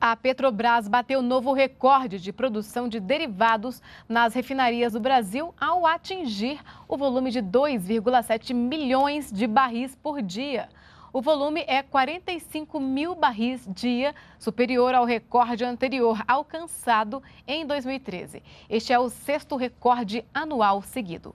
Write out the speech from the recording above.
A Petrobras bateu novo recorde de produção de derivados nas refinarias do Brasil ao atingir o volume de 2,7 milhões de barris por dia. O volume é 45 mil barris dia, superior ao recorde anterior alcançado em 2013. Este é o sexto recorde anual seguido.